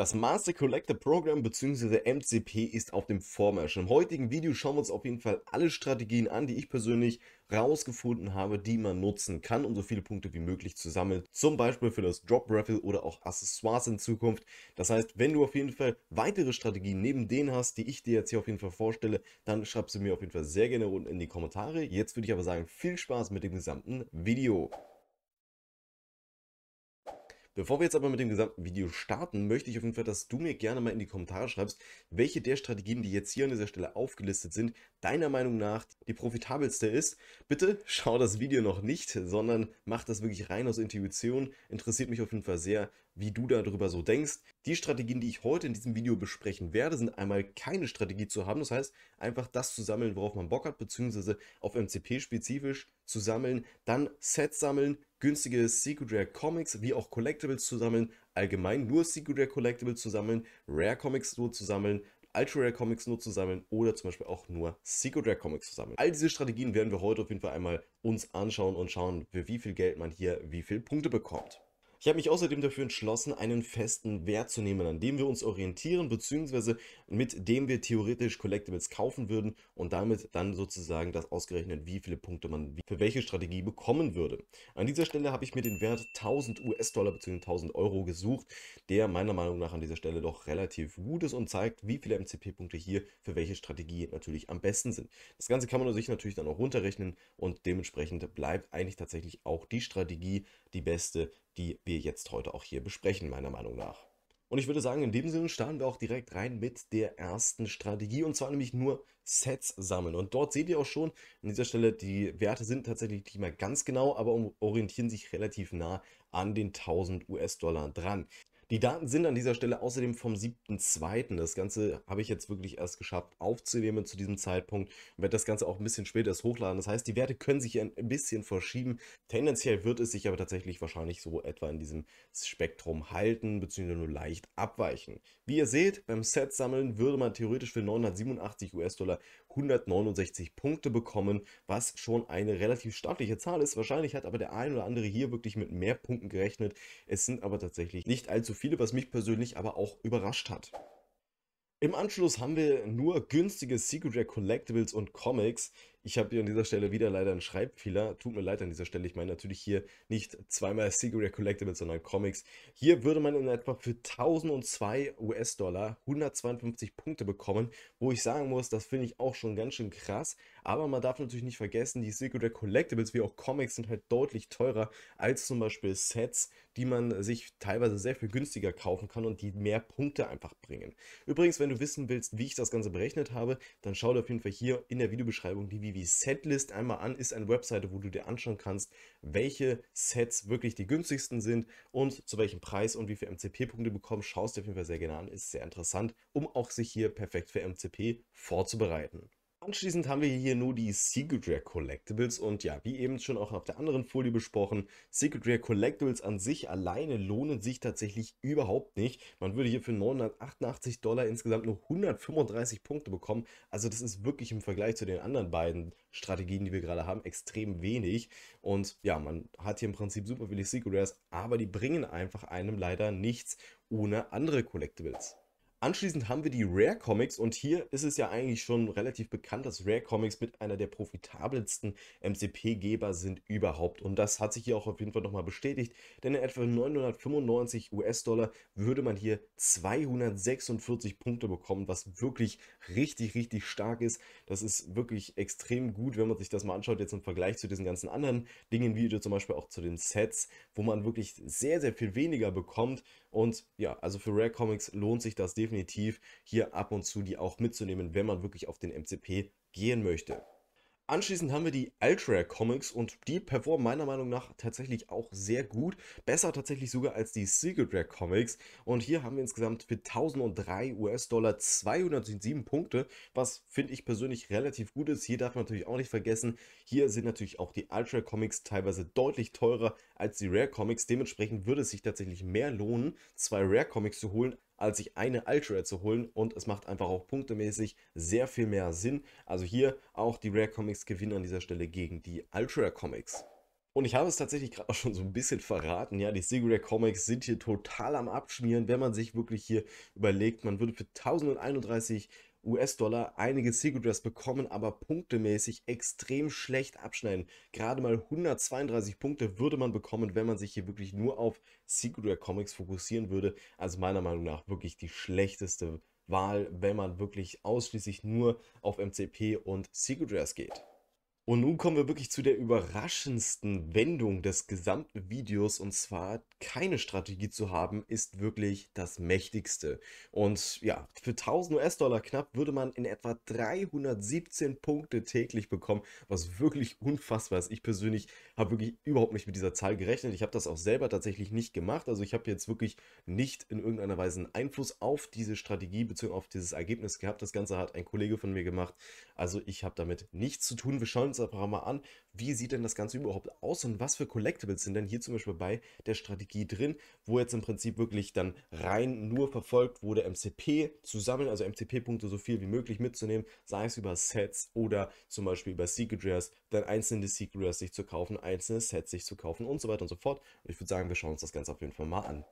Das Master Collector Program bzw. MCP ist auf dem Vormarsch. Im heutigen Video schauen wir uns auf jeden Fall alle Strategien an, die ich persönlich rausgefunden habe, die man nutzen kann, um so viele Punkte wie möglich zu sammeln. Zum Beispiel für das Drop Raffle oder auch Accessoires in Zukunft. Das heißt, wenn du auf jeden Fall weitere Strategien neben denen hast, die ich dir jetzt hier auf jeden Fall vorstelle, dann schreib sie mir auf jeden Fall sehr gerne unten in die Kommentare. Jetzt würde ich aber sagen, viel Spaß mit dem gesamten Video. Bevor wir jetzt aber mit dem gesamten Video starten, möchte ich auf jeden Fall, dass du mir gerne mal in die Kommentare schreibst, welche der Strategien, die jetzt hier an dieser Stelle aufgelistet sind, deiner Meinung nach die profitabelste ist. Bitte schau das Video noch nicht, sondern mach das wirklich rein aus Intuition. Interessiert mich auf jeden Fall sehr, wie du darüber so denkst. Die Strategien, die ich heute in diesem Video besprechen werde, sind einmal keine Strategie zu haben, das heißt einfach das zu sammeln, worauf man Bock hat, beziehungsweise auf MCP spezifisch zu sammeln, dann Sets sammeln, günstige Secret Rare Comics wie auch Collectibles zu sammeln, allgemein nur Secret Rare Collectibles zu sammeln, Rare Comics nur zu sammeln, Ultra Rare Comics nur zu sammeln oder zum Beispiel auch nur Secret Rare Comics zu sammeln. All diese Strategien werden wir heute auf jeden Fall einmal uns anschauen und schauen, für wie viel Geld man hier wie viele Punkte bekommt. Ich habe mich außerdem dafür entschlossen, einen festen Wert zu nehmen, an dem wir uns orientieren, beziehungsweise mit dem wir theoretisch Collectibles kaufen würden und damit dann sozusagen das ausgerechnet, wie viele Punkte man für welche Strategie bekommen würde. An dieser Stelle habe ich mir den Wert 1000 US-Dollar bzw. 1000 Euro gesucht, der meiner Meinung nach an dieser Stelle doch relativ gut ist und zeigt, wie viele MCP-Punkte hier für welche Strategie natürlich am besten sind. Das Ganze kann man sich natürlich dann auch runterrechnen und dementsprechend bleibt eigentlich tatsächlich auch die Strategie die beste, die wir jetzt heute auch hier besprechen, meiner Meinung nach. Und ich würde sagen, in dem Sinne starten wir auch direkt rein mit der ersten Strategie und zwar nämlich nur Sets sammeln. Und dort seht ihr auch schon an dieser Stelle, die Werte sind tatsächlich nicht mal ganz genau, aber orientieren sich relativ nah an den 1000 US-Dollar dran. Die Daten sind an dieser Stelle außerdem vom 7.2. Das Ganze habe ich jetzt wirklich erst geschafft aufzunehmen zu diesem Zeitpunkt Ich werde das Ganze auch ein bisschen später hochladen. Das heißt, die Werte können sich ein bisschen verschieben. Tendenziell wird es sich aber tatsächlich wahrscheinlich so etwa in diesem Spektrum halten beziehungsweise nur leicht abweichen. Wie ihr seht, beim Set sammeln würde man theoretisch für 987 US-Dollar 169 Punkte bekommen, was schon eine relativ staatliche Zahl ist. Wahrscheinlich hat aber der ein oder andere hier wirklich mit mehr Punkten gerechnet. Es sind aber tatsächlich nicht allzu viele, was mich persönlich aber auch überrascht hat. Im Anschluss haben wir nur günstige Secret Rare Collectibles und Comics. Ich habe hier an dieser Stelle wieder leider einen Schreibfehler. Tut mir leid an dieser Stelle. Ich meine natürlich hier nicht zweimal Cigarette Collectibles, sondern Comics. Hier würde man in etwa für 1002 US-Dollar 152 Punkte bekommen, wo ich sagen muss, das finde ich auch schon ganz schön krass. Aber man darf natürlich nicht vergessen, die Cigarette Collectibles wie auch Comics sind halt deutlich teurer als zum Beispiel Sets, die man sich teilweise sehr viel günstiger kaufen kann und die mehr Punkte einfach bringen. Übrigens, wenn du wissen willst, wie ich das Ganze berechnet habe, dann schau dir auf jeden Fall hier in der Videobeschreibung die Videos wie Setlist einmal an, ist eine Webseite, wo du dir anschauen kannst, welche Sets wirklich die günstigsten sind und zu welchem Preis und wie viele MCP-Punkte bekommen. Schaust dir auf jeden Fall sehr gerne an, ist sehr interessant, um auch sich hier perfekt für MCP vorzubereiten. Anschließend haben wir hier nur die Secret Rare Collectibles und ja, wie eben schon auch auf der anderen Folie besprochen, Secret Rare Collectibles an sich alleine lohnen sich tatsächlich überhaupt nicht. Man würde hier für 988 Dollar insgesamt nur 135 Punkte bekommen. Also das ist wirklich im Vergleich zu den anderen beiden Strategien, die wir gerade haben, extrem wenig. Und ja, man hat hier im Prinzip super viele Secret Rares, aber die bringen einfach einem leider nichts ohne andere Collectibles. Anschließend haben wir die Rare Comics und hier ist es ja eigentlich schon relativ bekannt, dass Rare Comics mit einer der profitabelsten MCP-Geber sind überhaupt. Und das hat sich hier auch auf jeden Fall nochmal bestätigt, denn in etwa 995 US-Dollar würde man hier 246 Punkte bekommen, was wirklich richtig, richtig stark ist. Das ist wirklich extrem gut, wenn man sich das mal anschaut, jetzt im Vergleich zu diesen ganzen anderen Dingen, wie zum Beispiel auch zu den Sets, wo man wirklich sehr, sehr viel weniger bekommt und ja, also für Rare Comics lohnt sich das definitiv, hier ab und zu die auch mitzunehmen, wenn man wirklich auf den MCP gehen möchte. Anschließend haben wir die Ultra Comics und die performen meiner Meinung nach tatsächlich auch sehr gut. Besser tatsächlich sogar als die Secret Rare Comics. Und hier haben wir insgesamt für 1003 US-Dollar 207 Punkte, was finde ich persönlich relativ gut ist. Hier darf man natürlich auch nicht vergessen, hier sind natürlich auch die Ultra Comics teilweise deutlich teurer als die Rare Comics. Dementsprechend würde es sich tatsächlich mehr lohnen, zwei Rare Comics zu holen, als sich eine Ultra Rare zu holen und es macht einfach auch punktemäßig sehr viel mehr Sinn. Also hier auch die Rare Comics gewinnen an dieser Stelle gegen die Ultra Rare Comics. Und ich habe es tatsächlich gerade auch schon so ein bisschen verraten. Ja, die Cigarette Comics sind hier total am Abschmieren, wenn man sich wirklich hier überlegt, man würde für 1031 US-Dollar einige Secret Seagrass bekommen, aber punktemäßig extrem schlecht abschneiden. Gerade mal 132 Punkte würde man bekommen, wenn man sich hier wirklich nur auf Secret Seagrass Comics fokussieren würde. Also meiner Meinung nach wirklich die schlechteste Wahl, wenn man wirklich ausschließlich nur auf MCP und Secret Seagrass geht. Und nun kommen wir wirklich zu der überraschendsten Wendung des gesamten Videos und zwar keine Strategie zu haben, ist wirklich das Mächtigste. Und ja, für 1000 US-Dollar knapp würde man in etwa 317 Punkte täglich bekommen, was wirklich unfassbar ist. Ich persönlich habe wirklich überhaupt nicht mit dieser Zahl gerechnet. Ich habe das auch selber tatsächlich nicht gemacht. Also ich habe jetzt wirklich nicht in irgendeiner Weise einen Einfluss auf diese Strategie bzw. auf dieses Ergebnis gehabt. Das Ganze hat ein Kollege von mir gemacht. Also ich habe damit nichts zu tun. Wir schauen uns uns einfach mal an, wie sieht denn das Ganze überhaupt aus und was für Collectibles sind denn hier zum Beispiel bei der Strategie drin, wo jetzt im Prinzip wirklich dann rein nur verfolgt wurde, MCP zu sammeln, also MCP-Punkte so viel wie möglich mitzunehmen, sei es über Sets oder zum Beispiel über Secret Rares, dann einzelne Secret Rares sich zu kaufen, einzelne Sets sich zu kaufen und so weiter und so fort. Und ich würde sagen, wir schauen uns das Ganze auf jeden Fall mal an.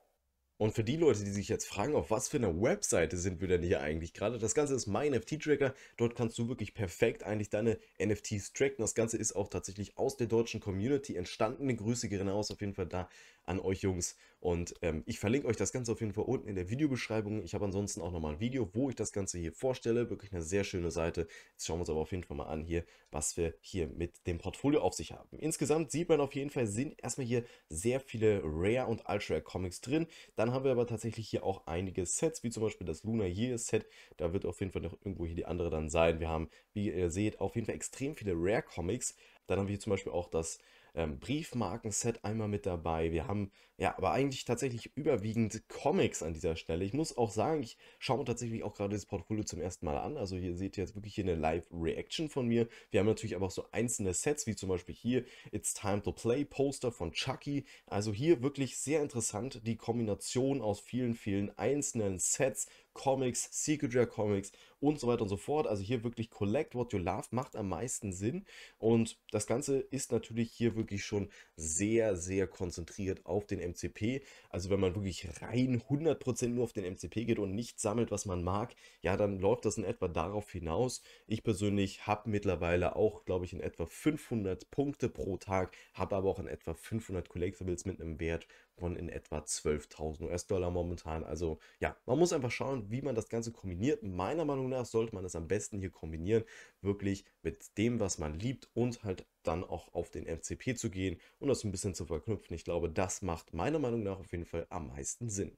Und für die Leute, die sich jetzt fragen, auf was für einer Webseite sind wir denn hier eigentlich gerade, das Ganze ist mein NFT-Tracker. Dort kannst du wirklich perfekt eigentlich deine NFTs tracken. Das Ganze ist auch tatsächlich aus der deutschen Community entstanden. Eine Grüße gehen raus auf jeden Fall da an euch Jungs. Und ähm, ich verlinke euch das Ganze auf jeden Fall unten in der Videobeschreibung. Ich habe ansonsten auch nochmal ein Video, wo ich das Ganze hier vorstelle. Wirklich eine sehr schöne Seite. Jetzt schauen wir uns aber auf jeden Fall mal an hier, was wir hier mit dem Portfolio auf sich haben. Insgesamt sieht man auf jeden Fall, sind erstmal hier sehr viele Rare und Ultra Rare Comics drin. Dann haben wir aber tatsächlich hier auch einige Sets, wie zum Beispiel das Luna Year Set. Da wird auf jeden Fall noch irgendwo hier die andere dann sein. Wir haben, wie ihr seht, auf jeden Fall extrem viele Rare Comics. Dann haben wir hier zum Beispiel auch das ähm, Briefmarkenset einmal mit dabei. Wir haben ja aber eigentlich tatsächlich überwiegend Comics an dieser Stelle. Ich muss auch sagen, ich schaue mir tatsächlich auch gerade das Portfolio zum ersten Mal an. Also hier seht ihr jetzt wirklich hier eine Live-Reaction von mir. Wir haben natürlich aber auch so einzelne Sets, wie zum Beispiel hier It's Time to Play Poster von Chucky. Also hier wirklich sehr interessant die Kombination aus vielen, vielen einzelnen Sets Comics, Secret Rare Comics und so weiter und so fort. Also hier wirklich Collect What You Love macht am meisten Sinn. Und das Ganze ist natürlich hier wirklich schon sehr, sehr konzentriert auf den MCP. Also wenn man wirklich rein 100% nur auf den MCP geht und nicht sammelt, was man mag, ja, dann läuft das in etwa darauf hinaus. Ich persönlich habe mittlerweile auch, glaube ich, in etwa 500 Punkte pro Tag, habe aber auch in etwa 500 Collectibles mit einem Wert von in etwa 12.000 US-Dollar momentan. Also ja, man muss einfach schauen, wie man das Ganze kombiniert. Meiner Meinung nach sollte man das am besten hier kombinieren, wirklich mit dem, was man liebt und halt dann auch auf den MCP zu gehen und das ein bisschen zu verknüpfen. Ich glaube, das macht meiner Meinung nach auf jeden Fall am meisten Sinn.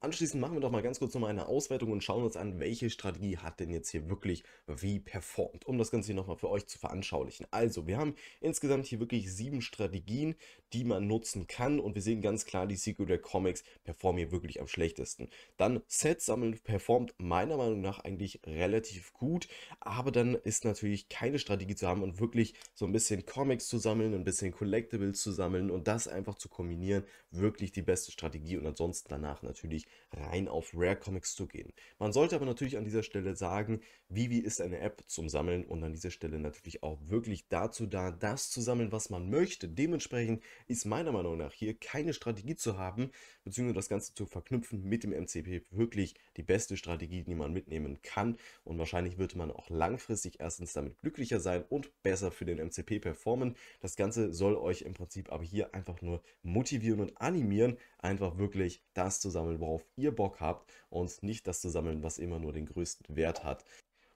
Anschließend machen wir doch mal ganz kurz nochmal eine Auswertung und schauen uns an, welche Strategie hat denn jetzt hier wirklich wie performt, um das Ganze hier nochmal für euch zu veranschaulichen. Also, wir haben insgesamt hier wirklich sieben Strategien, die man nutzen kann und wir sehen ganz klar, die Secret Comics performen hier wirklich am schlechtesten. Dann Sets sammeln performt meiner Meinung nach eigentlich relativ gut, aber dann ist natürlich keine Strategie zu haben und wirklich so ein bisschen Comics zu sammeln, ein bisschen Collectibles zu sammeln und das einfach zu kombinieren, wirklich die beste Strategie und ansonsten danach natürlich rein auf Rare Comics zu gehen. Man sollte aber natürlich an dieser Stelle sagen, Vivi ist eine App zum Sammeln und an dieser Stelle natürlich auch wirklich dazu da, das zu sammeln, was man möchte. Dementsprechend ist meiner Meinung nach hier keine Strategie zu haben, beziehungsweise das Ganze zu verknüpfen mit dem MCP wirklich die beste Strategie, die man mitnehmen kann. Und wahrscheinlich wird man auch langfristig erstens damit glücklicher sein und besser für den MCP performen. Das Ganze soll euch im Prinzip aber hier einfach nur motivieren und animieren, einfach wirklich das zu sammeln, worauf worauf ihr Bock habt und nicht das zu sammeln, was immer nur den größten Wert hat.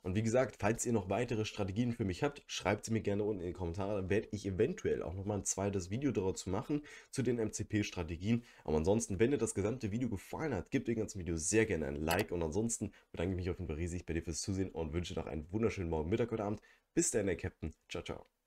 Und wie gesagt, falls ihr noch weitere Strategien für mich habt, schreibt sie mir gerne unten in die Kommentare. Dann werde ich eventuell auch nochmal ein zweites Video dazu machen, zu den MCP-Strategien. Aber ansonsten, wenn dir das gesamte Video gefallen hat, gebt dem ganzen Video sehr gerne ein Like. Und ansonsten bedanke ich mich auf jeden Fall riesig bei dir fürs Zusehen und wünsche dir noch einen wunderschönen Morgen, Mittag oder Abend. Bis dann, der Captain. Ciao, ciao.